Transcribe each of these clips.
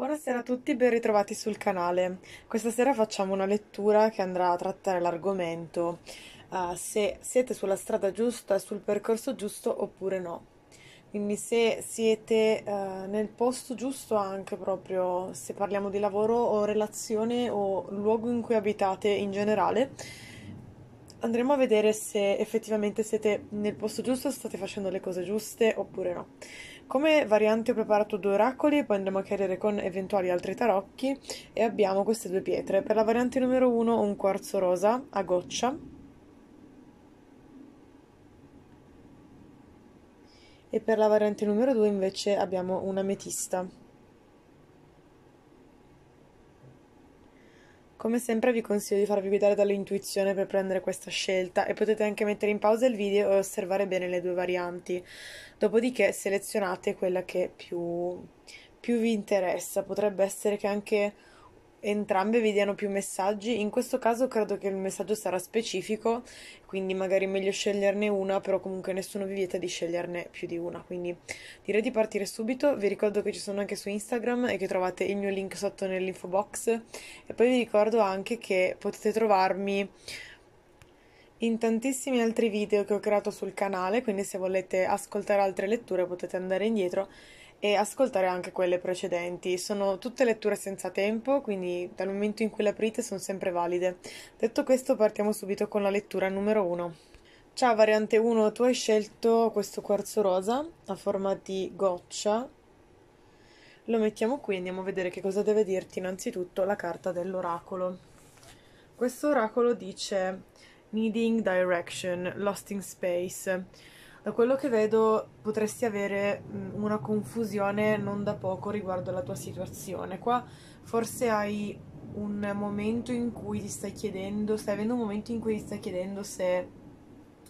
Buonasera a tutti, ben ritrovati sul canale. Questa sera facciamo una lettura che andrà a trattare l'argomento uh, se siete sulla strada giusta, sul percorso giusto oppure no. Quindi se siete uh, nel posto giusto anche proprio se parliamo di lavoro o relazione o luogo in cui abitate in generale, andremo a vedere se effettivamente siete nel posto giusto, state facendo le cose giuste oppure no. Come variante ho preparato due oracoli e poi andremo a chiarire con eventuali altri tarocchi e abbiamo queste due pietre. Per la variante numero 1 un quarzo rosa a goccia e per la variante numero 2 invece abbiamo una metista. Come sempre vi consiglio di farvi guidare dall'intuizione per prendere questa scelta e potete anche mettere in pausa il video e osservare bene le due varianti. Dopodiché selezionate quella che più, più vi interessa, potrebbe essere che anche entrambe vi diano più messaggi. In questo caso credo che il messaggio sarà specifico, quindi magari è meglio sceglierne una, però comunque nessuno vi vieta di sceglierne più di una. Quindi direi di partire subito. Vi ricordo che ci sono anche su Instagram e che trovate il mio link sotto nell'info box. E poi vi ricordo anche che potete trovarmi in tantissimi altri video che ho creato sul canale, quindi se volete ascoltare altre letture potete andare indietro e ascoltare anche quelle precedenti. Sono tutte letture senza tempo, quindi dal momento in cui le aprite sono sempre valide. Detto questo, partiamo subito con la lettura numero 1. Ciao variante 1, tu hai scelto questo quarzo rosa a forma di goccia. Lo mettiamo qui e andiamo a vedere che cosa deve dirti innanzitutto la carta dell'oracolo. Questo oracolo dice Needing Direction, Lost in Space. Da quello che vedo potresti avere mm, una confusione non da poco riguardo alla tua situazione. Qua forse hai un momento in cui ti stai chiedendo, stai avendo un momento in cui ti stai chiedendo se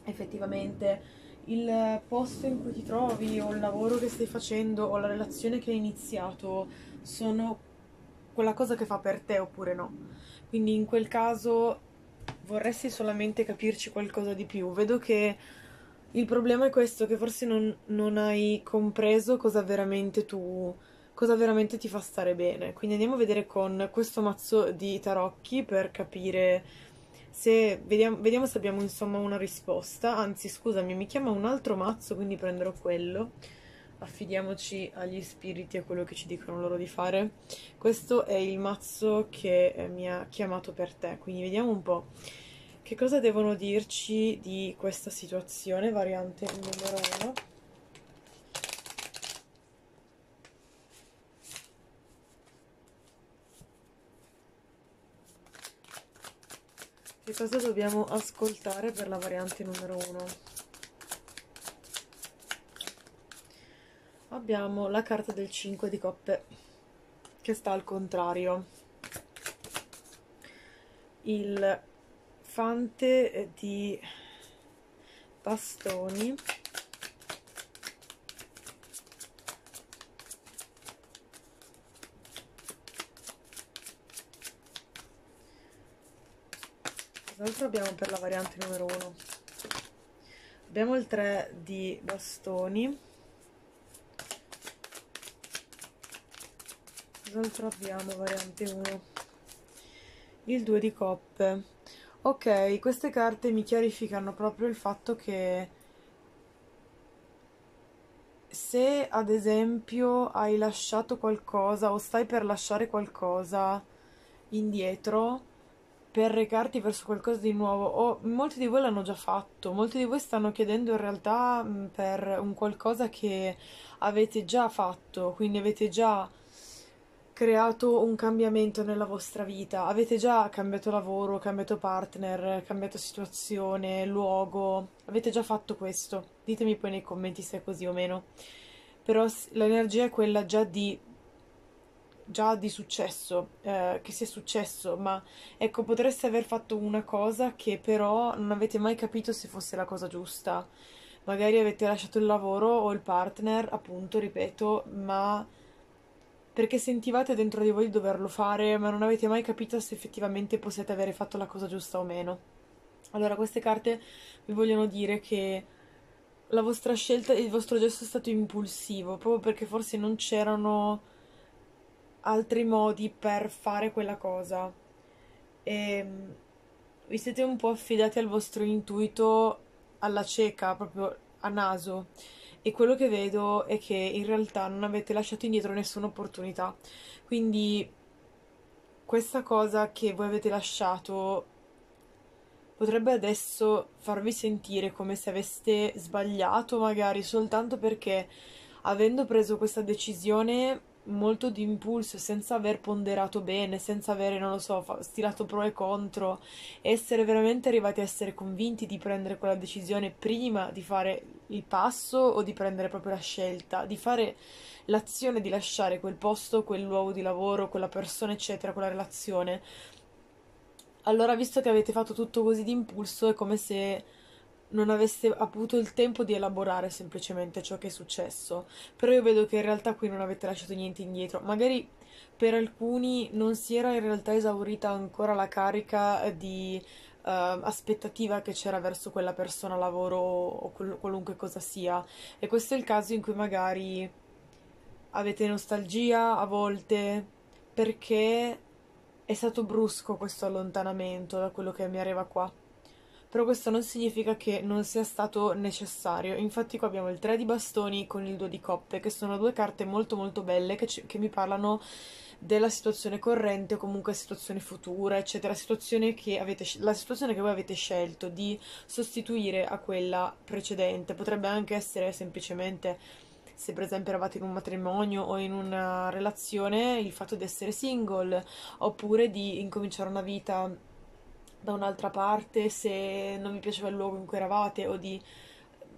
effettivamente il posto in cui ti trovi o il lavoro che stai facendo o la relazione che hai iniziato sono quella cosa che fa per te oppure no. Quindi in quel caso vorresti solamente capirci qualcosa di più. Vedo che il problema è questo, che forse non, non hai compreso cosa veramente tu cosa veramente ti fa stare bene. Quindi andiamo a vedere con questo mazzo di tarocchi per capire se vediamo, vediamo se abbiamo insomma una risposta. Anzi, scusami, mi chiama un altro mazzo, quindi prenderò quello. Affidiamoci agli spiriti e a quello che ci dicono loro di fare. Questo è il mazzo che eh, mi ha chiamato per te, quindi vediamo un po'. Che cosa devono dirci di questa situazione? Variante numero 1. Che cosa dobbiamo ascoltare per la variante numero 1? abbiamo la carta del 5 di coppe che sta al contrario. Il fante eh, di bastoni Cos'altro abbiamo per la variante numero 1? Abbiamo il 3 di bastoni. Cos'altro abbiamo variante 1? Il 2 di coppe. Ok, queste carte mi chiarificano proprio il fatto che se ad esempio hai lasciato qualcosa o stai per lasciare qualcosa indietro per recarti verso qualcosa di nuovo, o molti di voi l'hanno già fatto, molti di voi stanno chiedendo in realtà per un qualcosa che avete già fatto, quindi avete già creato un cambiamento nella vostra vita? Avete già cambiato lavoro, cambiato partner, cambiato situazione, luogo? Avete già fatto questo? Ditemi poi nei commenti se è così o meno. Però l'energia è quella già di, già di successo, eh, che sia successo, ma ecco, potreste aver fatto una cosa che però non avete mai capito se fosse la cosa giusta. Magari avete lasciato il lavoro o il partner, appunto, ripeto, ma perché sentivate dentro di voi di doverlo fare, ma non avete mai capito se effettivamente possiate avere fatto la cosa giusta o meno. Allora, queste carte vi vogliono dire che la vostra scelta il vostro gesto è stato impulsivo, proprio perché forse non c'erano altri modi per fare quella cosa. E ehm, vi siete un po' affidati al vostro intuito alla cieca, proprio a naso e quello che vedo è che in realtà non avete lasciato indietro nessuna opportunità. Quindi questa cosa che voi avete lasciato potrebbe adesso farvi sentire come se aveste sbagliato magari soltanto perché avendo preso questa decisione molto di impulso, senza aver ponderato bene, senza avere, non lo so, stilato pro e contro, essere veramente arrivati a essere convinti di prendere quella decisione prima di fare il passo o di prendere proprio la scelta, di fare l'azione di lasciare quel posto, quel luogo di lavoro, quella persona, eccetera, quella relazione. Allora, visto che avete fatto tutto così d'impulso, è come se non avesse avuto il tempo di elaborare semplicemente ciò che è successo. Però io vedo che in realtà qui non avete lasciato niente indietro. Magari per alcuni non si era in realtà esaurita ancora la carica di uh, aspettativa che c'era verso quella persona, lavoro o qualunque cosa sia. E questo è il caso in cui magari avete nostalgia a volte perché è stato brusco questo allontanamento da quello che mi arriva qua però questo non significa che non sia stato necessario. Infatti qua abbiamo il 3 di bastoni con il 2 di coppe, che sono due carte molto molto belle che, che mi parlano della situazione corrente o comunque situazione futura, eccetera, situazione avete, la situazione che voi avete scelto di sostituire a quella precedente. Potrebbe anche essere semplicemente se per esempio eravate in un matrimonio o in una relazione, il fatto di essere single, oppure di incominciare una vita da un'altra parte se non vi piaceva il luogo in cui eravate o di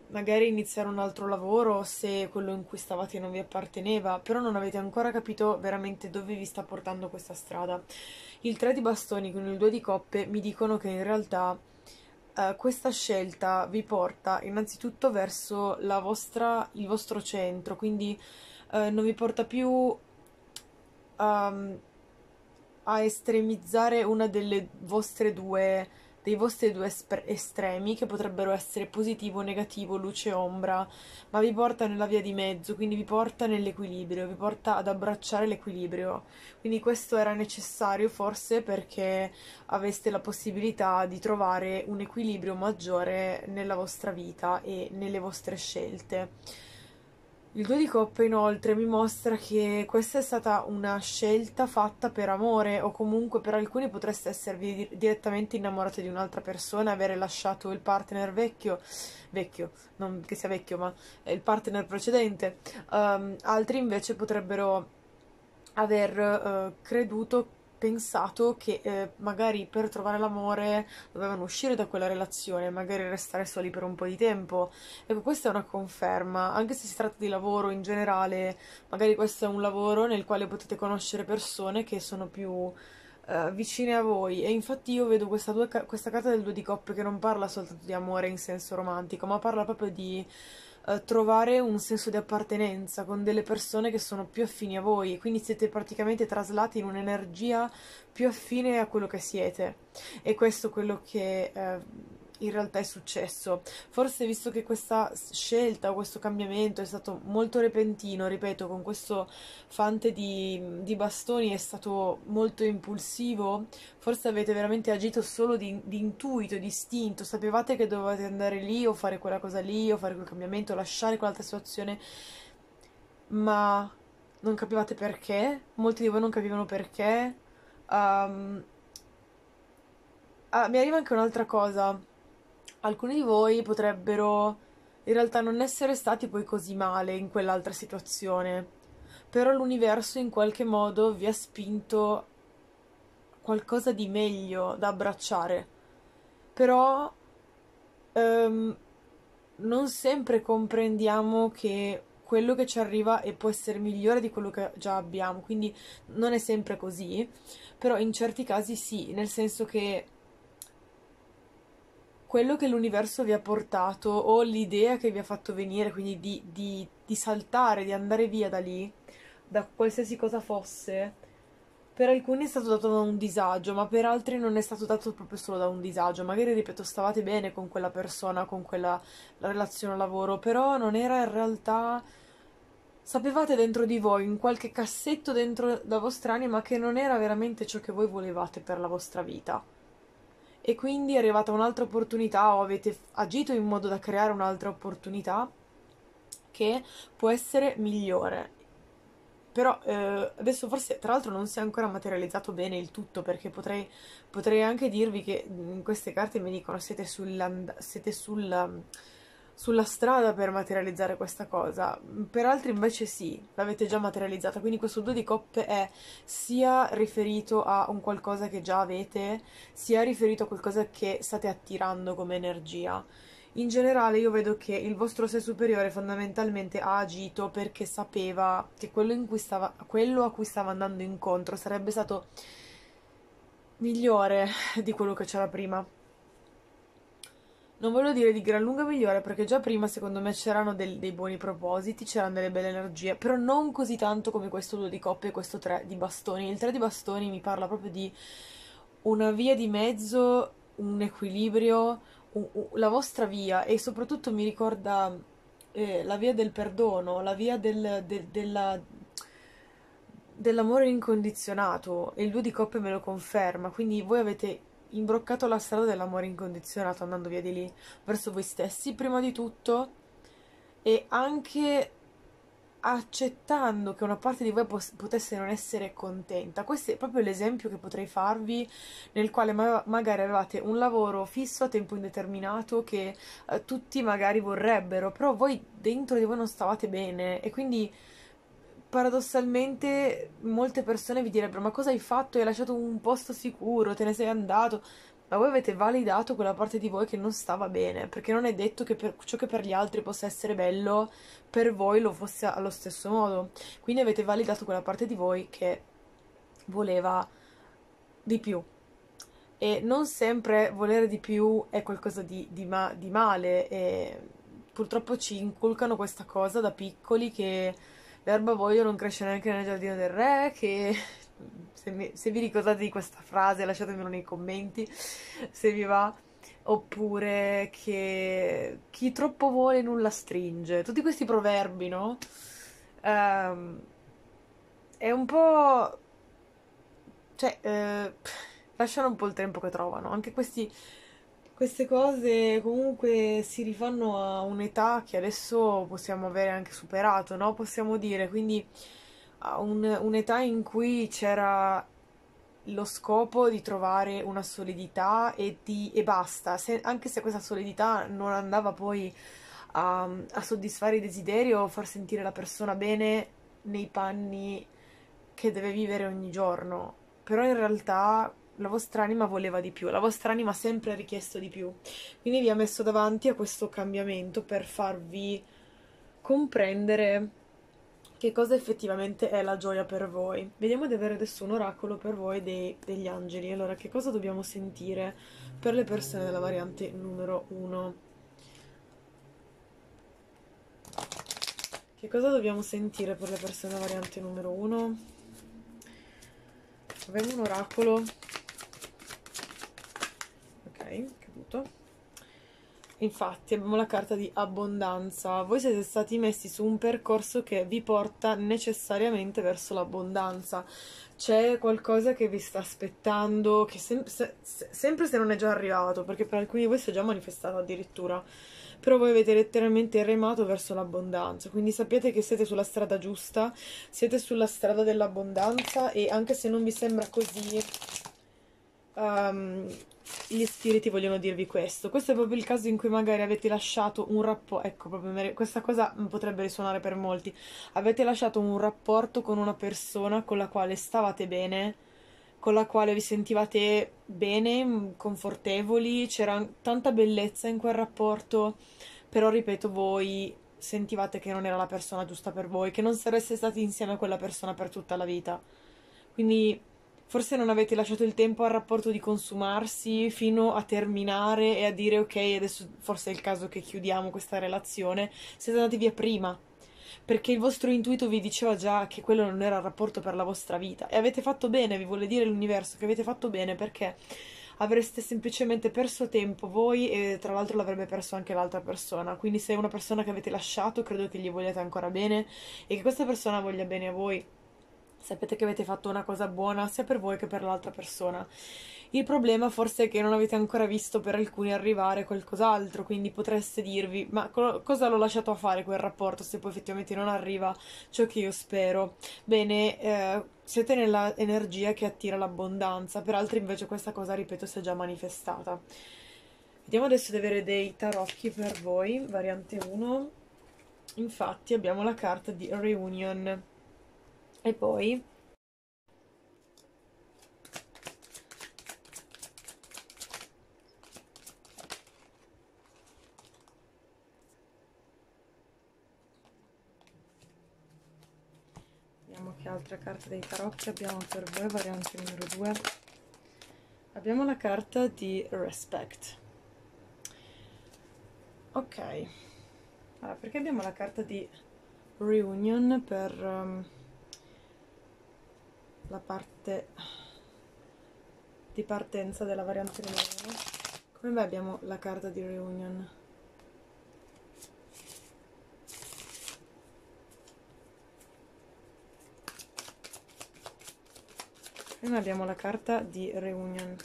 magari iniziare un altro lavoro se quello in cui stavate non vi apparteneva, però non avete ancora capito veramente dove vi sta portando questa strada. Il 3 di bastoni con il 2 di coppe mi dicono che in realtà eh, questa scelta vi porta innanzitutto verso vostra, il vostro centro, quindi eh, non vi porta più... Um, a estremizzare una delle vostre due dei vostri due estremi che potrebbero essere positivo negativo, luce e ombra, ma vi porta nella via di mezzo, quindi vi porta nell'equilibrio, vi porta ad abbracciare l'equilibrio. Quindi questo era necessario forse perché aveste la possibilità di trovare un equilibrio maggiore nella vostra vita e nelle vostre scelte. Il 2 di coppe inoltre mi mostra che questa è stata una scelta fatta per amore o comunque per alcuni potreste esservi di- direttamente innamorati di un'altra persona, avere lasciato il partner vecchio, vecchio, non che sia vecchio ma il partner precedente, um, altri invece potrebbero aver uh, creduto pensato che eh, magari per trovare l'amore dovevano uscire da quella relazione, magari restare soli per un po' di tempo. Ecco, questa è una conferma, anche se si tratta di lavoro in generale, magari questo è un lavoro nel quale potete conoscere persone che sono più eh, vicine a voi e infatti io vedo questa, due, questa carta del due di coppe che non parla soltanto di amore in senso romantico, ma parla proprio di eh, trovare un senso di appartenenza con delle persone che sono più affini a voi e quindi siete praticamente traslati in un'energia più affine a quello che siete. E questo è quello che eh, in realtà è successo. Forse visto che questa scelta, questo cambiamento è stato molto repentino, ripeto, con questo fante di, di bastoni è stato molto impulsivo, forse avete veramente agito solo di, di intuito, di istinto, sapevate che dovevate andare lì o fare quella cosa lì o fare quel cambiamento, lasciare quell'altra situazione, ma non capivate perché, molti di voi non capivano perché. Um, ah, mi arriva anche un'altra cosa alcuni di voi potrebbero in realtà non essere stati poi così male in quell'altra situazione, però l'universo in qualche modo vi ha spinto qualcosa di meglio da abbracciare. Però um, non sempre comprendiamo che quello che ci arriva e può essere migliore di quello che già abbiamo, quindi non è sempre così, però in certi casi sì, nel senso che quello che l'universo vi ha portato o l'idea che vi ha fatto venire, quindi di, di, di saltare, di andare via da lì, da qualsiasi cosa fosse, per alcuni è stato dato da un disagio, ma per altri non è stato dato proprio solo da un disagio. Magari, ripeto, stavate bene con quella persona, con quella relazione lavoro, però non era in realtà. Sapevate dentro di voi, in qualche cassetto dentro la vostra anima, che non era veramente ciò che voi volevate per la vostra vita e quindi è arrivata un'altra opportunità o avete agito in modo da creare un'altra opportunità che può essere migliore. Però eh, adesso forse tra l'altro non si è ancora materializzato bene il tutto perché potrei, potrei anche dirvi che in queste carte mi dicono siete, siete sul sulla strada per materializzare questa cosa, per altri invece sì, l'avete già materializzata, quindi questo due di coppe è sia riferito a un qualcosa che già avete, sia riferito a qualcosa che state attirando come energia. In generale io vedo che il vostro sé superiore fondamentalmente ha agito perché sapeva che quello, cui stava, quello a cui stava andando incontro sarebbe stato migliore di quello che c'era prima non voglio dire di gran lunga migliore perché già prima secondo me c'erano del, dei buoni propositi, c'erano delle belle energie, però non così tanto come questo 2 di coppe e questo 3 di bastoni. Il 3 di bastoni mi parla proprio di una via di mezzo, un equilibrio, un, un, la vostra via e soprattutto mi ricorda eh, la via del perdono, la via del, de, della, dell'amore incondizionato e il 2 di coppe me lo conferma, quindi voi avete imbroccato la strada dell'amore incondizionato andando via di lì, verso voi stessi prima di tutto e anche accettando che una parte di voi pos- potesse non essere contenta. Questo è proprio l'esempio che potrei farvi nel quale ma- magari avevate un lavoro fisso a tempo indeterminato che eh, tutti magari vorrebbero, però voi dentro di voi non stavate bene e quindi paradossalmente molte persone vi direbbero ma cosa hai fatto? Hai lasciato un posto sicuro, te ne sei andato, ma voi avete validato quella parte di voi che non stava bene, perché non è detto che ciò che per gli altri possa essere bello, per voi lo fosse allo stesso modo. Quindi avete validato quella parte di voi che voleva di più. E non sempre volere di più è qualcosa di, di, ma, di male, e purtroppo ci inculcano questa cosa da piccoli che l'erba voglia non cresce neanche nel giardino del re, che se, mi, se vi ricordate di questa frase lasciatemelo nei commenti se vi va oppure che chi troppo vuole nulla stringe. Tutti questi proverbi, no? Um, è un po'... cioè, eh, lasciano un po' il tempo che trovano. Anche questi queste cose comunque si rifanno a un'età che adesso possiamo avere anche superato, no? Possiamo dire, quindi a un, un'età in cui c'era lo scopo di trovare una solidità e, di, e basta, se, anche se questa solidità non andava poi a, a soddisfare i desideri o far sentire la persona bene nei panni che deve vivere ogni giorno. Però in realtà la vostra anima voleva di più, la vostra anima sempre ha richiesto di più. Quindi vi ha messo davanti a questo cambiamento per farvi comprendere che cosa effettivamente è la gioia per voi. Vediamo di avere adesso un oracolo per voi dei, degli angeli. Allora, che cosa dobbiamo sentire per le persone della variante numero 1? Che cosa dobbiamo sentire per le persone della variante numero 1? Abbiamo un oracolo tutto. Certo. Infatti abbiamo la carta di abbondanza. Voi siete stati messi su un percorso che vi porta necessariamente verso l'abbondanza. C'è qualcosa che vi sta aspettando, che sem se se sempre se non è già arrivato, perché per alcuni di voi si è già manifestato addirittura. Però voi avete letteralmente remato verso l'abbondanza, quindi sappiate che siete sulla strada giusta, siete sulla strada dell'abbondanza e anche se non vi sembra così um, gli spiriti vogliono dirvi questo. Questo è proprio il caso in cui magari avete lasciato un rapporto, ecco, proprio questa cosa potrebbe risuonare per molti. Avete lasciato un rapporto con una persona con la quale stavate bene, con la quale vi sentivate bene, confortevoli, c'era tanta bellezza in quel rapporto, però ripeto voi sentivate che non era la persona giusta per voi, che non sareste stati insieme a quella persona per tutta la vita. Quindi forse non avete lasciato il tempo al rapporto di consumarsi fino a terminare e a dire ok, adesso forse è il caso che chiudiamo questa relazione, siete andati via prima. Perché il vostro intuito vi diceva già che quello non era il rapporto per la vostra vita e avete fatto bene, vi vuole dire l'universo che avete fatto bene perché avreste semplicemente perso tempo voi e tra l'altro l'avrebbe perso anche l'altra persona. Quindi se è una persona che avete lasciato, credo che gli vogliate ancora bene e che questa persona voglia bene a voi sapete che avete fatto una cosa buona sia per voi che per l'altra persona. Il problema forse è che non avete ancora visto per alcuni arrivare qualcos'altro, quindi potreste dirvi ma co- cosa l'ho lasciato a fare quel rapporto se poi effettivamente non arriva ciò che io spero. Bene, eh, siete nell'energia che attira l'abbondanza, per altri invece questa cosa, ripeto, si è già manifestata. Vediamo adesso di avere dei tarocchi per voi, variante 1. Infatti abbiamo la carta di Reunion e poi vediamo che altra carta dei tarocchi abbiamo per voi variante numero 2 abbiamo la carta di respect ok allora perché abbiamo la carta di reunion per um, la parte di partenza della variante Reunion. Come mai abbiamo la carta di Reunion? Prima abbiamo la carta di Reunion.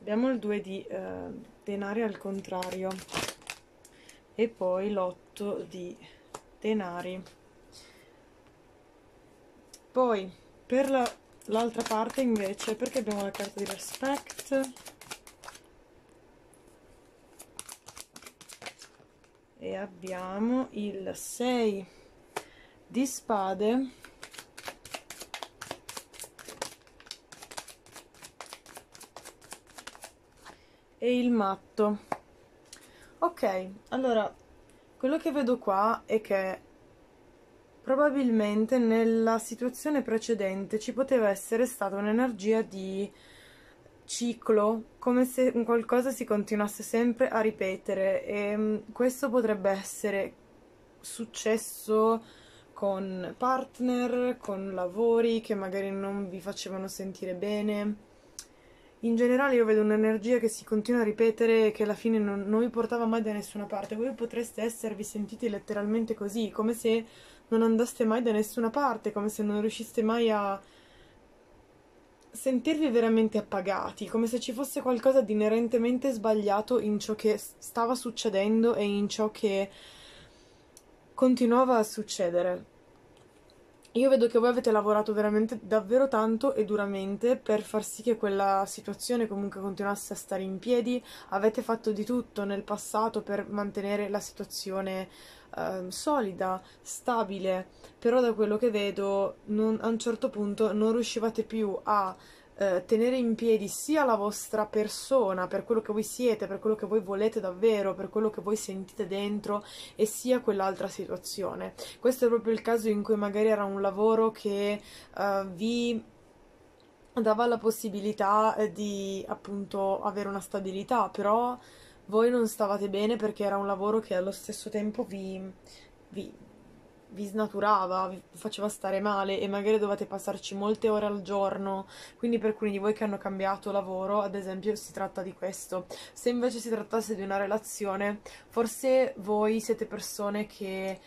Abbiamo il 2 di eh, denari al contrario e poi l'8 di denari poi per l'altra la, parte invece perché abbiamo la carta di respect e abbiamo il 6 di spade e il matto ok allora quello che vedo qua è che probabilmente nella situazione precedente ci poteva essere stata un'energia di ciclo, come se qualcosa si continuasse sempre a ripetere e mm, questo potrebbe essere successo con partner, con lavori che magari non vi facevano sentire bene. In generale io vedo un'energia che si continua a ripetere e che alla fine non, non vi portava mai da nessuna parte. Voi potreste esservi sentiti letteralmente così, come se non andaste mai da nessuna parte, come se non riusciste mai a sentirvi veramente appagati, come se ci fosse qualcosa di inerentemente sbagliato in ciò che stava succedendo e in ciò che continuava a succedere. Io vedo che voi avete lavorato veramente davvero tanto e duramente per far sì che quella situazione comunque continuasse a stare in piedi, avete fatto di tutto nel passato per mantenere la situazione eh, solida, stabile, però da quello che vedo non, a un certo punto non riuscivate più a eh, tenere in piedi sia la vostra persona, per quello che voi siete, per quello che voi volete davvero, per quello che voi sentite dentro, e sia quell'altra situazione. Questo è proprio il caso in cui magari era un lavoro che eh, vi dava la possibilità eh, di appunto avere una stabilità, però voi non stavate bene perché era un lavoro che allo stesso tempo vi, vi, vi snaturava, vi faceva stare male e magari dovete passarci molte ore al giorno. Quindi per alcuni di voi che hanno cambiato lavoro, ad esempio, si tratta di questo. Se invece si trattasse di una relazione, forse voi siete persone che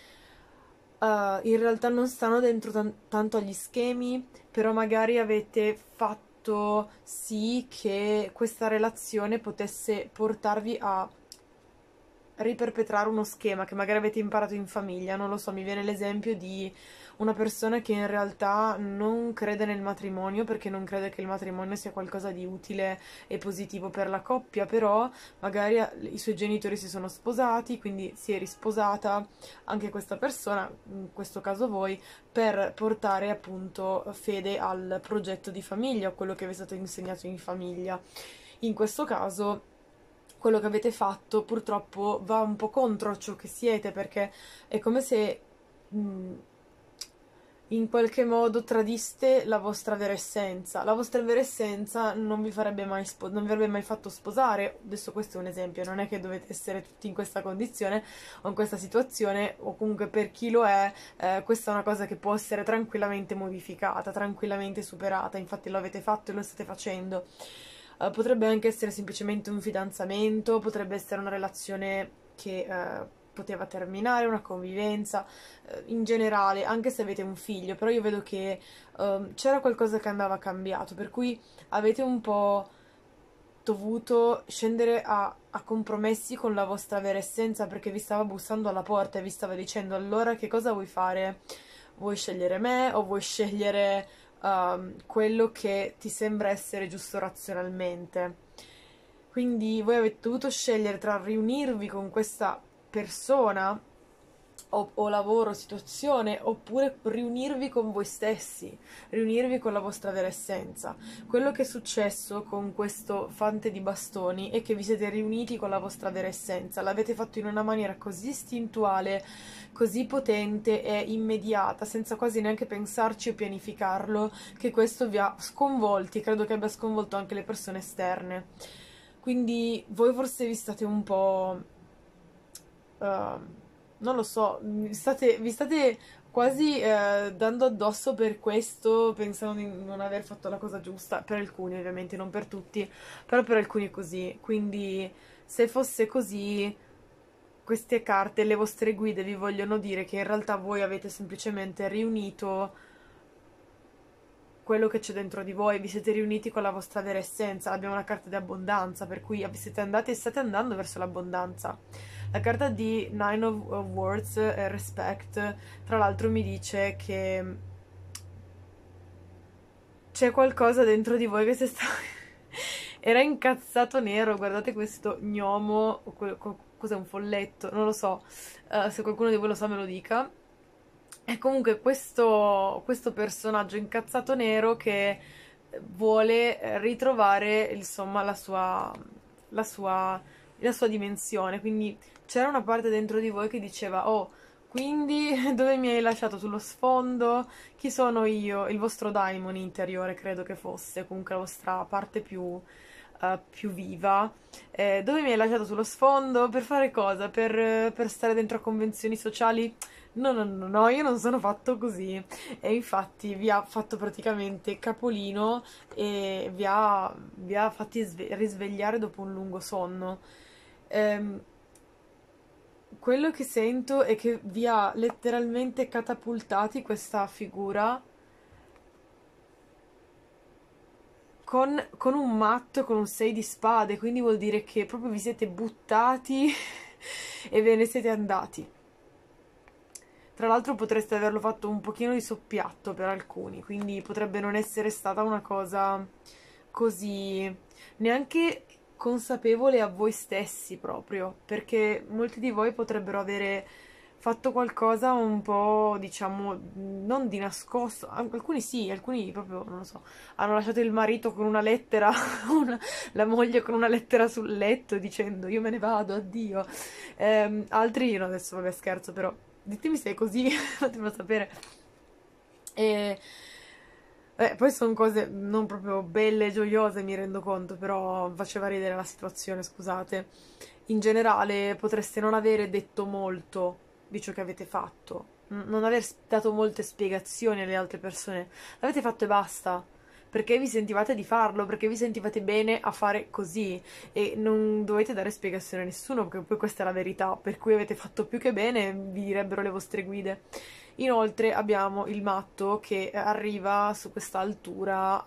uh, in realtà non stanno dentro tan tanto agli schemi, però magari avete fatto fatto sì che questa relazione potesse portarvi a riperpetrare uno schema che magari avete imparato in famiglia, non lo so, mi viene l'esempio di una persona che in realtà non crede nel matrimonio perché non crede che il matrimonio sia qualcosa di utile e positivo per la coppia, però magari eh, i suoi genitori si sono sposati, quindi si è risposata anche questa persona, in questo caso voi, per portare appunto fede al progetto di famiglia, a quello che vi è stato insegnato in famiglia. In questo caso quello che avete fatto purtroppo va un po' contro ciò che siete perché è come se mh, in qualche modo tradiste la vostra vera essenza. La vostra vera essenza non vi, farebbe mai spo- non vi avrebbe mai fatto sposare. Adesso questo è un esempio, non è che dovete essere tutti in questa condizione o in questa situazione, o comunque per chi lo è, eh, questa è una cosa che può essere tranquillamente modificata, tranquillamente superata. Infatti lo avete fatto e lo state facendo. Eh, potrebbe anche essere semplicemente un fidanzamento, potrebbe essere una relazione che... Eh, poteva terminare una convivenza eh, in generale, anche se avete un figlio, però io vedo che eh, c'era qualcosa che andava cambiato, per cui avete un po' dovuto scendere a, a, compromessi con la vostra vera essenza perché vi stava bussando alla porta e vi stava dicendo allora che cosa vuoi fare? Vuoi scegliere me o vuoi scegliere um, quello che ti sembra essere giusto razionalmente? Quindi voi avete dovuto scegliere tra riunirvi con questa persona o, o, lavoro, situazione, oppure riunirvi con voi stessi, riunirvi con la vostra vera essenza. Quello che è successo con questo fante di bastoni è che vi siete riuniti con la vostra vera essenza, l'avete fatto in una maniera così istintuale, così potente e immediata, senza quasi neanche pensarci o pianificarlo, che questo vi ha sconvolti, credo che abbia sconvolto anche le persone esterne. Quindi voi forse vi state un po' Ehm, non lo so, state, vi state quasi uh, dando addosso per questo, pensando di non aver fatto la cosa giusta, per alcuni ovviamente, non per tutti, però per alcuni è così, quindi se fosse così queste carte, le vostre guide vi vogliono dire che in realtà voi avete semplicemente riunito quello che c'è dentro di voi, vi siete riuniti con la vostra vera essenza, abbiamo una carta di abbondanza, per cui siete andati e state andando verso l'abbondanza. La carta di Nine of, Words, e eh, Respect, tra l'altro mi dice che c'è qualcosa dentro di voi che si sta... Era incazzato nero, guardate questo gnomo, cos'è un folletto, non lo so, uh, se qualcuno di voi lo sa me lo dica. È comunque questo, questo personaggio incazzato nero che vuole eh, ritrovare insomma la sua, la sua, la sua dimensione, quindi c'era una parte dentro di voi che diceva oh quindi dove mi hai lasciato sullo sfondo chi sono io il vostro daimon interiore credo che fosse comunque la vostra parte più, uh, più viva eh, dove mi hai lasciato sullo sfondo per fare cosa per, per stare dentro a convenzioni sociali no, no, no, no, io non sono fatto così. E infatti vi ha fatto praticamente capolino e vi ha, vi ha fatti risvegliare dopo un lungo sonno. Ehm, quello che sento è che vi ha letteralmente catapultati questa figura con, con un matto, con un 6 di spade, quindi vuol dire che proprio vi siete buttati e ve ne siete andati. Tra l'altro potreste averlo fatto un pochino di soppiatto per alcuni, quindi potrebbe non essere stata una cosa così neanche consapevole a voi stessi proprio, perché molti di voi potrebbero avere fatto qualcosa un po', diciamo, non di nascosto, alcuni sì, alcuni proprio, non lo so, hanno lasciato il marito con una lettera, una, la moglie con una lettera sul letto dicendo io me ne vado, addio, ehm, altri, no adesso vabbè scherzo però, ditemi se è così, fatemelo sapere, e eh, poi sono cose non proprio belle e gioiose, mi rendo conto, però faceva ridere la situazione, scusate. In generale potreste non avere detto molto di ciò che avete fatto, non aver dato molte spiegazioni alle altre persone. L'avete fatto e basta perché vi sentivate di farlo, perché vi sentivate bene a fare così e non dovete dare spiegazioni a nessuno, perché poi questa è la verità, per cui avete fatto più che bene, vi direbbero le vostre guide. Inoltre abbiamo il matto che arriva su questa altura,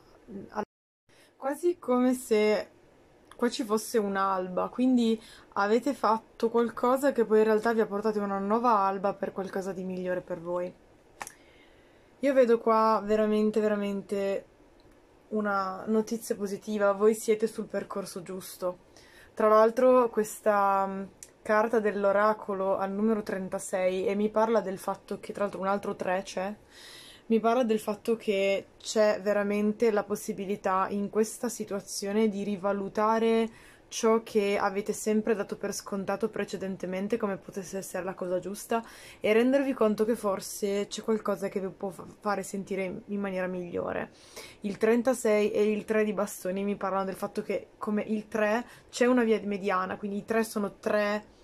quasi come se qua ci fosse un'alba, quindi avete fatto qualcosa che poi in realtà vi ha portato una nuova alba per qualcosa di migliore per voi. Io vedo qua veramente, veramente una notizia positiva, voi siete sul percorso giusto. Tra l'altro questa carta dell'oracolo al numero 36 e mi parla del fatto che, tra l'altro un altro 3 c'è, mi parla del fatto che c'è veramente la possibilità in questa situazione di rivalutare ciò che avete sempre dato per scontato precedentemente come potesse essere la cosa giusta e rendervi conto che forse c'è qualcosa che vi può fare sentire in maniera migliore. Il 36 e il 3 di bastoni mi parlano del fatto che come il 3 c'è una via mediana, quindi i 3 sono 3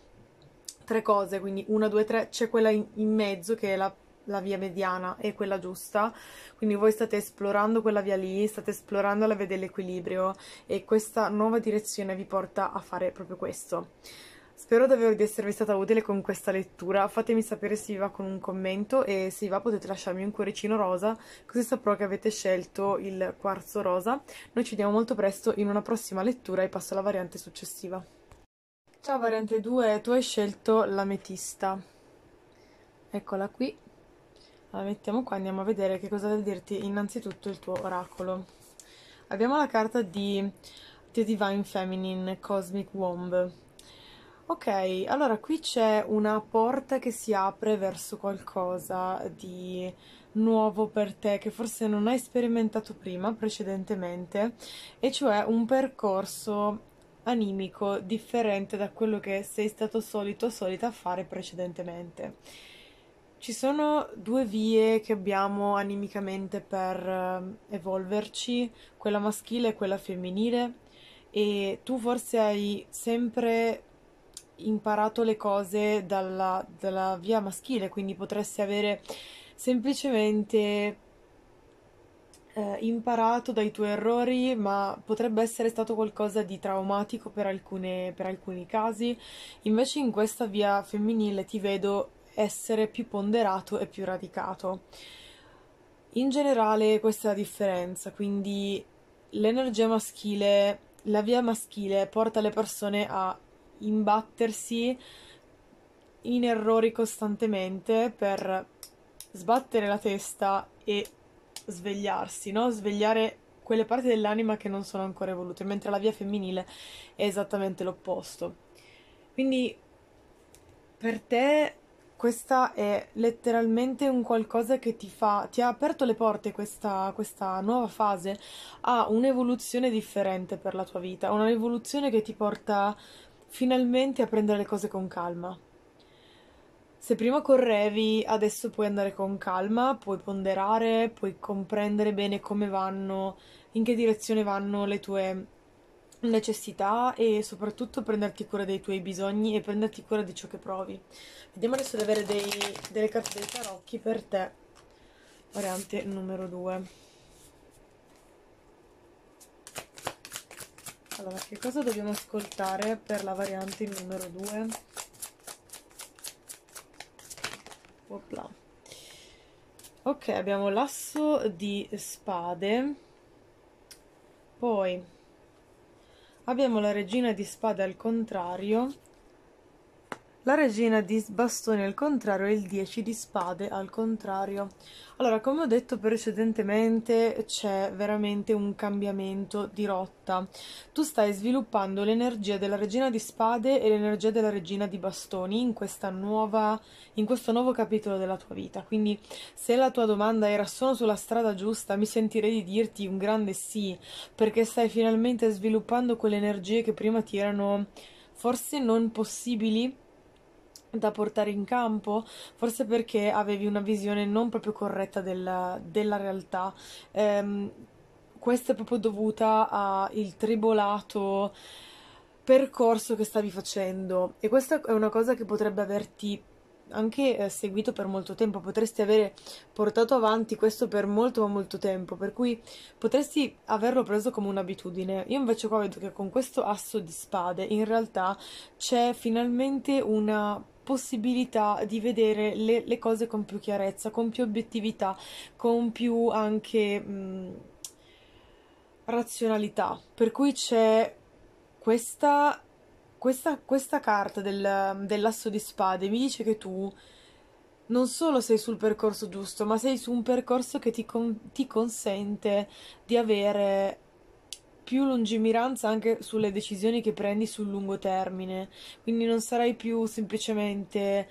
tre cose, quindi una, due, tre, c'è quella in, in mezzo che è la la via mediana e quella giusta, quindi voi state esplorando quella via lì, state esplorando la via dell'equilibrio e questa nuova direzione vi porta a fare proprio questo. Spero davvero di esservi stata utile con questa lettura, fatemi sapere se vi va con un commento e se vi va potete lasciarmi un cuoricino rosa, così saprò che avete scelto il quarzo rosa. Noi ci vediamo molto presto in una prossima lettura e passo alla variante successiva. Ciao Variante 2, tu hai scelto l'ametista. Eccola qui. La mettiamo qua, andiamo a vedere che cosa deve dirti innanzitutto il tuo oracolo. Abbiamo la carta di The Divine Feminine, Cosmic Womb. Ok, allora qui c'è una porta che si apre verso qualcosa di nuovo per te che forse non hai sperimentato prima, precedentemente, e cioè un percorso animico differente da quello che sei stato solito o solita fare precedentemente. Ci sono due vie che abbiamo animicamente per eh, evolverci, quella maschile e quella femminile, e tu forse hai sempre imparato le cose dalla, dalla via maschile, quindi potresti avere semplicemente eh, imparato dai tuoi errori, ma potrebbe essere stato qualcosa di traumatico per, alcune, per alcuni casi. Invece in questa via femminile ti vedo essere più ponderato e più radicato. In generale questa è la differenza, quindi l'energia maschile, la via maschile porta le persone a imbattersi in errori costantemente per sbattere la testa e svegliarsi, no? svegliare quelle parti dell'anima che non sono ancora evolute, mentre la via femminile è esattamente l'opposto. Quindi per te questa è letteralmente un qualcosa che ti fa, ti ha aperto le porte questa, questa nuova fase a un'evoluzione differente per la tua vita, un'evoluzione che ti porta finalmente a prendere le cose con calma se prima correvi, adesso puoi andare con calma, puoi ponderare, puoi comprendere bene come vanno, in che direzione vanno le tue necessità e soprattutto prenderti cura dei tuoi bisogni e prenderti cura di ciò che provi. Vediamo adesso di avere dei, delle carte dei tarocchi per te. Variante numero 2. Allora, che cosa dobbiamo ascoltare per la variante numero 2? Opla. ok abbiamo l'asso di spade poi abbiamo la regina di spade al contrario la regina di bastoni al contrario e il 10 di spade al contrario. Allora, come ho detto precedentemente, c'è veramente un cambiamento di rotta. Tu stai sviluppando l'energia della regina di spade e l'energia della regina di bastoni in, nuova, in questo nuovo capitolo della tua vita. Quindi, se la tua domanda era sono sulla strada giusta, mi sentirei di dirti un grande sì, perché stai finalmente sviluppando quelle energie che prima ti erano forse non possibili da portare in campo, forse perché avevi una visione non proprio corretta della, della realtà. Ehm, questa è proprio dovuta al tribolato percorso che stavi facendo e questa è una cosa che potrebbe averti anche eh, seguito per molto tempo, potresti avere portato avanti questo per molto ma molto tempo, per cui potresti averlo preso come un'abitudine. Io invece qua vedo che con questo asso di spade in realtà c'è finalmente una possibilità di vedere le, le cose con più chiarezza, con più obiettività, con più anche mh, mm, razionalità. Per cui c'è questa, questa, questa carta del, dell'asso di spade, mi dice che tu non solo sei sul percorso giusto, ma sei su un percorso che ti, con- ti consente di avere più lungimiranza anche sulle decisioni che prendi sul lungo termine, quindi non sarai più semplicemente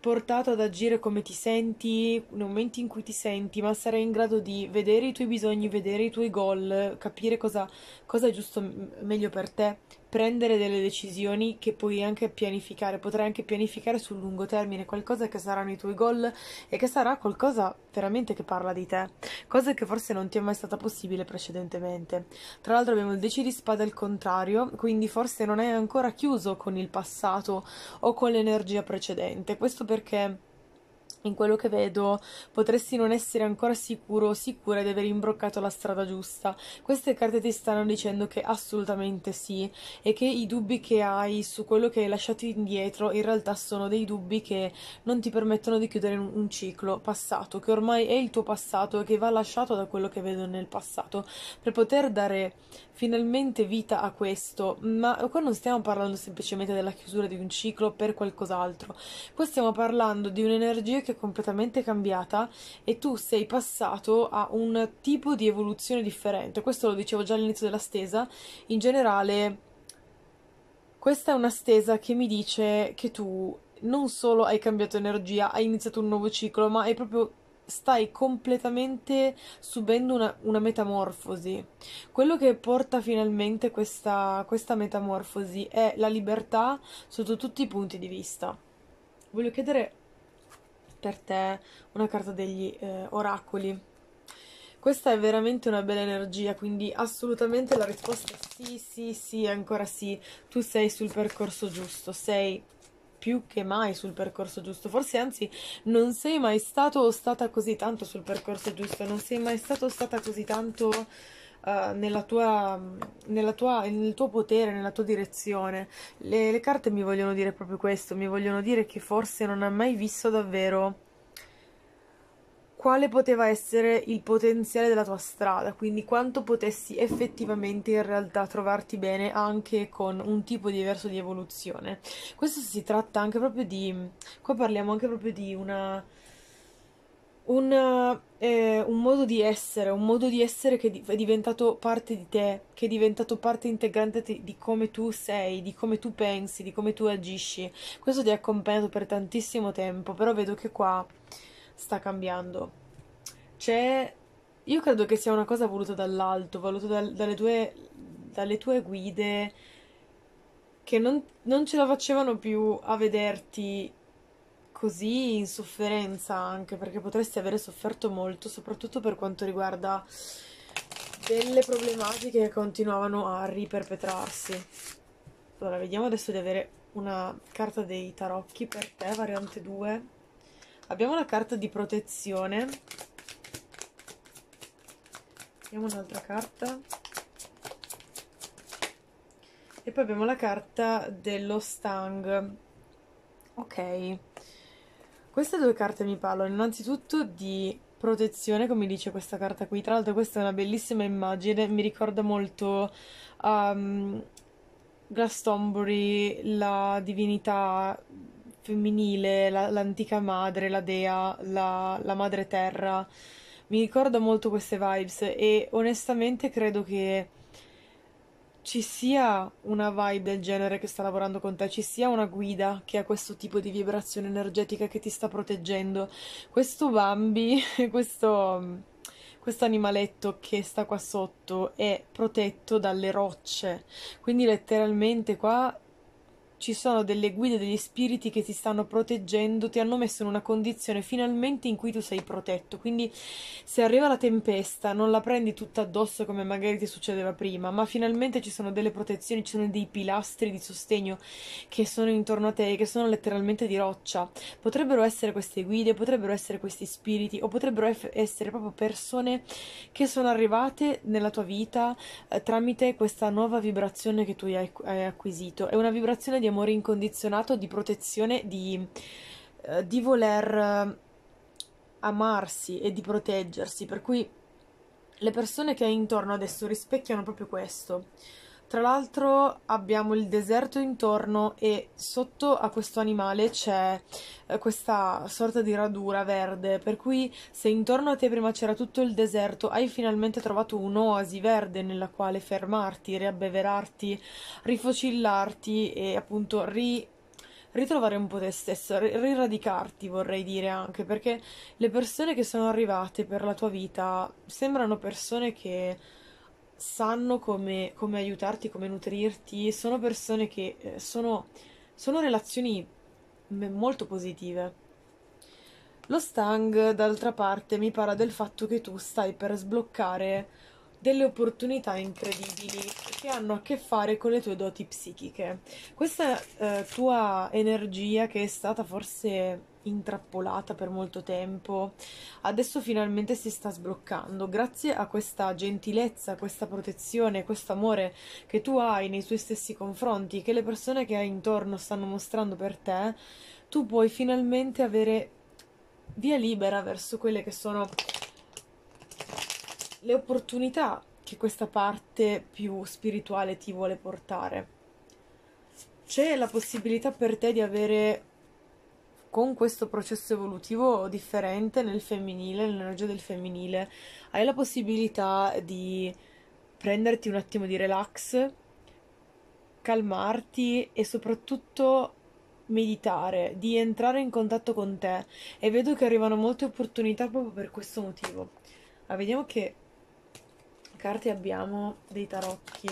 portato ad agire come ti senti, nei momenti in cui ti senti, ma sarai in grado di vedere i tuoi bisogni, vedere i tuoi goal, capire cosa, cosa è giusto meglio per te, prendere delle decisioni che puoi anche pianificare, potrai anche pianificare sul lungo termine qualcosa che saranno i tuoi goal e che sarà qualcosa veramente che parla di te, cosa che forse non ti è mai stata possibile precedentemente. Tra l'altro abbiamo il 10 di spada al contrario, quindi forse non è ancora chiuso con il passato o con l'energia precedente, questo perché in quello che vedo potresti non essere ancora sicuro o sicura di aver imbroccato la strada giusta. Queste carte ti stanno dicendo che assolutamente sì e che i dubbi che hai su quello che hai lasciato indietro in realtà sono dei dubbi che non ti permettono di chiudere un ciclo passato, che ormai è il tuo passato e che va lasciato da quello che vedo nel passato per poter dare finalmente vita a questo. Ma qua non stiamo parlando semplicemente della chiusura di un ciclo per qualcos'altro, qua stiamo parlando di un'energia che che è completamente cambiata e tu sei passato a un tipo di evoluzione differente. Questo lo dicevo già all'inizio della stesa. In generale, questa è una stesa che mi dice che tu non solo hai cambiato energia, hai iniziato un nuovo ciclo, ma hai proprio stai completamente subendo una, una, metamorfosi. Quello che porta finalmente questa, questa metamorfosi è la libertà sotto tutti i punti di vista. Voglio chiedere per te una carta degli eh, oracoli. Questa è veramente una bella energia, quindi assolutamente la risposta è sì, sì, sì, ancora sì. Tu sei sul percorso giusto, sei più che mai sul percorso giusto, forse anzi non sei mai stato o stata così tanto sul percorso giusto, non sei mai stato o stata così tanto eh, nella tua, nella tua, nel tuo potere, nella tua direzione. Le, le carte mi vogliono dire proprio questo, mi vogliono dire che forse non ha mai visto davvero quale poteva essere il potenziale della tua strada, quindi quanto potessi effettivamente in realtà trovarti bene anche con un tipo diverso di evoluzione. Questo si tratta anche proprio di... qua parliamo anche proprio di una una, eh, eh, un modo di essere, un modo di essere che è diventato parte di te, che è diventato parte integrante di come tu sei, di come tu pensi, di come tu agisci. Questo ti ha accompagnato per tantissimo tempo, però vedo che qua sta cambiando. C'è, io credo che sia una cosa voluta dall'alto, voluta dal, dalle, tue, dalle tue guide che non, non ce la facevano più a vederti così in sofferenza anche perché potresti avere sofferto molto, soprattutto per quanto riguarda delle problematiche che continuavano a riperpetrarsi. Allora, vediamo adesso di avere una carta dei tarocchi per te, variante 2. Abbiamo la carta di protezione. Vediamo un'altra carta. E poi abbiamo la carta dello stang. Ok. Queste due carte mi parlano innanzitutto di protezione, come dice questa carta qui. Tra l'altro, questa è una bellissima immagine, mi ricorda molto um, Glastonbury, la divinità femminile, la, l'antica madre, la dea, la, la madre terra. Mi ricorda molto queste vibes e onestamente credo che ci sia una vibe del genere che sta lavorando con te, ci sia una guida che ha questo tipo di vibrazione energetica che ti sta proteggendo. Questo Bambi, questo, questo animaletto che sta qua sotto è protetto dalle rocce, quindi letteralmente qua ci sono delle guide, degli spiriti che ti stanno proteggendo, ti hanno messo in una condizione finalmente in cui tu sei protetto. Quindi se arriva la tempesta non la prendi tutta addosso come magari ti succedeva prima, ma finalmente ci sono delle protezioni, ci sono dei pilastri di sostegno che sono intorno a te, che sono letteralmente di roccia. Potrebbero essere queste guide, potrebbero essere questi spiriti o potrebbero essere proprio persone che sono arrivate nella tua vita eh, tramite questa nuova vibrazione che tu hai, hai acquisito. È una vibrazione di amore incondizionato, di protezione, di, eh, di voler eh, amarsi e di proteggersi. Per cui le persone che hai intorno adesso rispecchiano proprio questo tra l'altro abbiamo il deserto intorno e sotto a questo animale c'è eh, questa sorta di radura verde, per cui se intorno a te prima c'era tutto il deserto, hai finalmente trovato un'oasi verde nella quale fermarti, riabbeverarti, rifocillarti e appunto ri ritrovare un po' te stesso, riradicarti vorrei dire anche, perché le persone che sono arrivate per la tua vita sembrano persone che sanno come, come aiutarti, come nutrirti, sono persone che eh, sono, sono relazioni mm, molto positive. Lo Stang, d'altra parte, mi parla del fatto che tu stai per sbloccare delle opportunità incredibili che hanno a che fare con le tue doti psichiche. Questa eh, tua energia che è stata forse intrappolata per molto tempo. Adesso finalmente si sta sbloccando. Grazie a questa gentilezza, questa protezione, questo amore che tu hai nei tuoi stessi confronti, che le persone che hai intorno stanno mostrando per te, tu puoi finalmente avere via libera verso quelle che sono le opportunità che questa parte più spirituale ti vuole portare. C'è la possibilità per te di avere con questo processo evolutivo differente nel femminile, nell'energia del femminile, hai la possibilità di prenderti un attimo di relax, calmarti e soprattutto meditare, di entrare in contatto con te e vedo che arrivano molte opportunità proprio per questo motivo. Ah, vediamo che carte abbiamo dei tarocchi.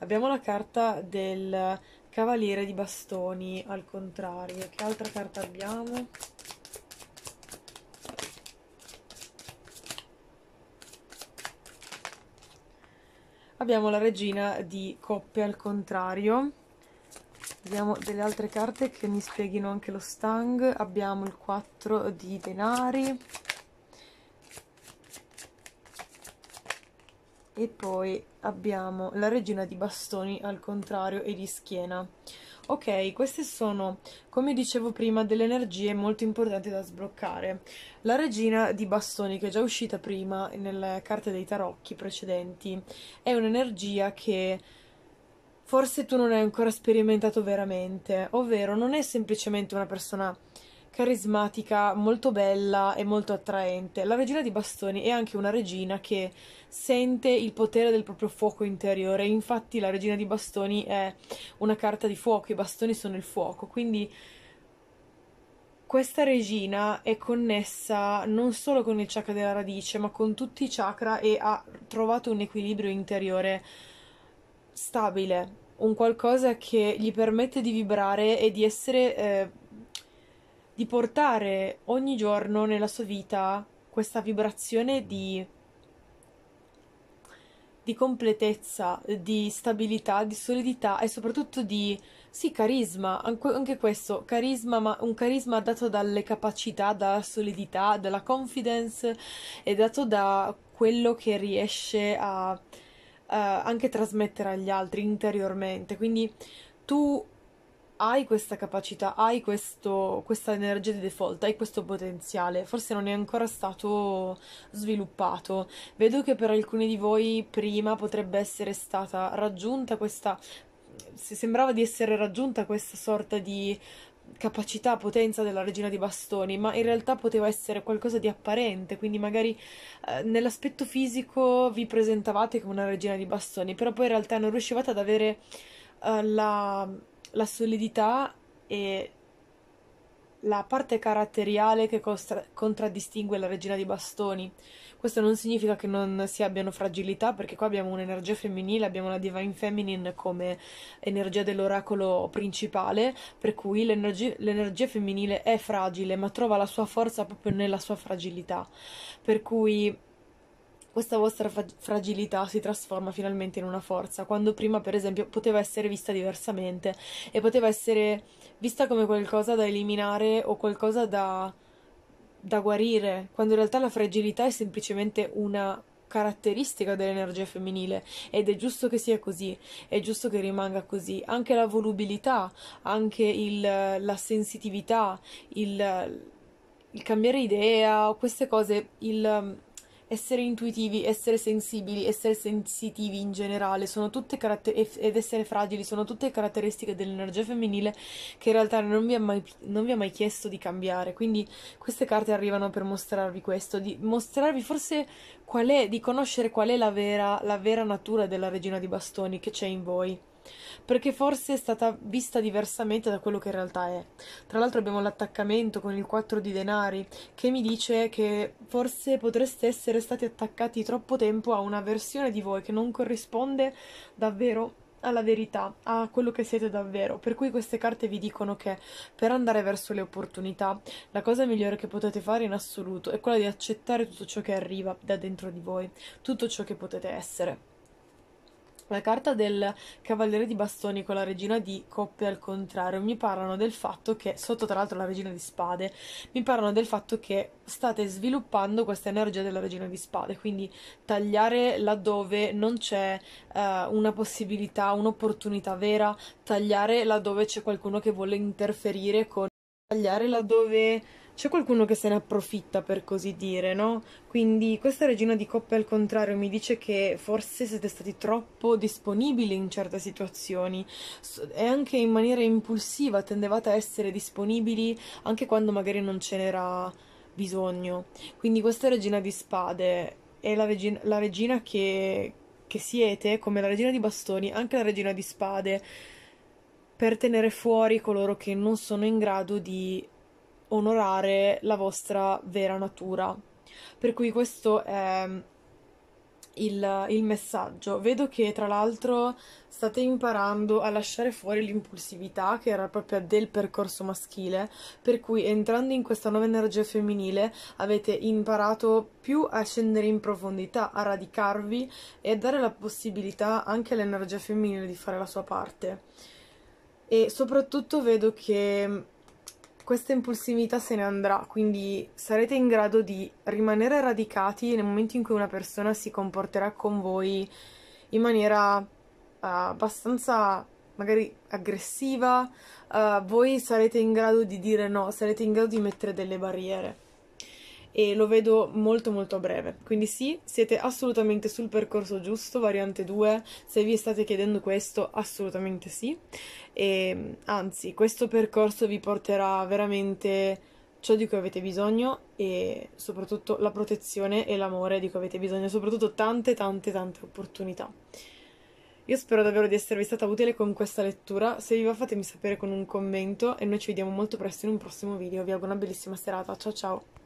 Abbiamo la carta del Cavaliere di bastoni, al contrario. Che altra carta abbiamo? Abbiamo la regina di coppe al contrario. Abbiamo delle altre carte che mi spieghino anche lo stang. Abbiamo il 4 di denari. E poi abbiamo la regina di bastoni al contrario e di schiena. Ok, queste sono, come dicevo prima, delle energie molto importanti da sbloccare. La regina di bastoni, che è già uscita prima nelle carte dei tarocchi precedenti, è un'energia che forse tu non hai ancora sperimentato veramente, ovvero non è semplicemente una persona carismatica, molto bella e molto attraente. La regina di bastoni è anche una regina che sente il potere del proprio fuoco interiore. Infatti, la regina di bastoni è una carta di fuoco, i bastoni sono il fuoco, quindi questa regina è connessa non solo con il chakra della radice, ma con tutti i chakra e ha trovato un equilibrio interiore stabile, un qualcosa che gli permette di vibrare e di essere eh, di portare ogni giorno nella sua vita questa vibrazione di, di completezza, di stabilità, di solidità e soprattutto di, sì, carisma, anche questo, carisma, ma un carisma dato dalle capacità, dalla solidità, dalla confidence, e dato da quello che riesce a, a eh, anche trasmettere agli altri interiormente. Quindi tu hai questa capacità, hai questo, questa energia di default, hai questo potenziale, forse non è ancora stato sviluppato. Vedo che per alcuni di voi prima potrebbe essere stata raggiunta questa, si sembrava di essere raggiunta questa sorta di capacità, potenza della regina di bastoni, ma in realtà poteva essere qualcosa di apparente, quindi magari eh, nell'aspetto fisico vi presentavate come una regina di bastoni, però poi in realtà non riuscivate ad avere eh, la la solidità e la parte caratteriale che costra- contraddistingue la regina di bastoni. Questo non significa che non si abbiano fragilità, perché qua abbiamo un'energia femminile, abbiamo la Divine Feminine come energia dell'oracolo principale, per cui l'energi- l'energia femminile è fragile, ma trova la sua forza proprio nella sua fragilità. Per cui questa vostra fragilità si trasforma finalmente in una forza, quando prima per esempio poteva essere vista diversamente e poteva essere vista come qualcosa da eliminare o qualcosa da, da guarire, quando in realtà la fragilità è semplicemente una caratteristica dell'energia femminile ed è giusto che sia così, è giusto che rimanga così. Anche la volubilità, anche il, la sensitività, il, il cambiare idea, queste cose, il essere intuitivi, essere sensibili, essere sensitivi in generale, caratter- ed essere fragili sono tutte caratteristiche dell'energia femminile che in realtà non vi, mai, non vi, ha mai chiesto di cambiare. Quindi queste carte arrivano per mostrarvi questo, di mostrarvi forse qual è, di conoscere qual è la vera, la vera natura della regina di bastoni che c'è in voi perché forse è stata vista diversamente da quello che in realtà è. Tra l'altro abbiamo l'attaccamento con il 4 di denari che mi dice che forse potreste essere stati attaccati troppo tempo a una versione di voi che non corrisponde davvero alla verità, a quello che siete davvero. Per cui queste carte vi dicono che per andare verso le opportunità, la cosa migliore che potete fare in assoluto è quella di accettare tutto ciò che arriva da dentro di voi, tutto ciò che potete essere. La carta del Cavaliere di Bastoni con la regina di coppe al contrario mi parlano del fatto che, sotto tra l'altro la regina di spade, mi parlano del fatto che state sviluppando questa energia della regina di spade, quindi tagliare laddove non c'è uh, una possibilità, un'opportunità vera, tagliare laddove c'è qualcuno che vuole interferire con, tagliare laddove c'è qualcuno che se ne approfitta per così dire, no? Quindi questa regina di coppe al contrario mi dice che forse siete stati troppo disponibili in certe situazioni e anche in maniera impulsiva tendevate a essere disponibili anche quando magari non ce n'era bisogno. Quindi questa regina di spade è la regina, la regina che, che siete, come la regina di bastoni, anche la regina di spade per tenere fuori coloro che non sono in grado di onorare la vostra vera natura. Per cui questo è mm, il, il, messaggio. Vedo che tra l'altro state imparando a lasciare fuori l'impulsività che era proprio del percorso maschile, per cui entrando in questa nuova energia femminile avete imparato più a scendere in profondità, a radicarvi e a dare la possibilità anche all'energia femminile di fare la sua parte. E soprattutto vedo che mm, questa impulsività se ne andrà, quindi sarete in grado di rimanere radicati nel momento in cui una persona si comporterà con voi in maniera uh, abbastanza magari aggressiva, uh, voi sarete in grado di dire no, sarete in grado di mettere delle barriere e lo vedo molto molto a breve. Quindi sì, siete assolutamente sul percorso giusto, variante 2, se vi state chiedendo questo, assolutamente sì. E, anzi, questo percorso vi porterà veramente ciò di cui avete bisogno e soprattutto la protezione e l'amore di cui avete bisogno, soprattutto tante tante tante opportunità. Io spero davvero di esservi stata utile con questa lettura, se vi va fatemi sapere con un commento e noi ci vediamo molto presto in un prossimo video, vi auguro una bellissima serata, ciao ciao!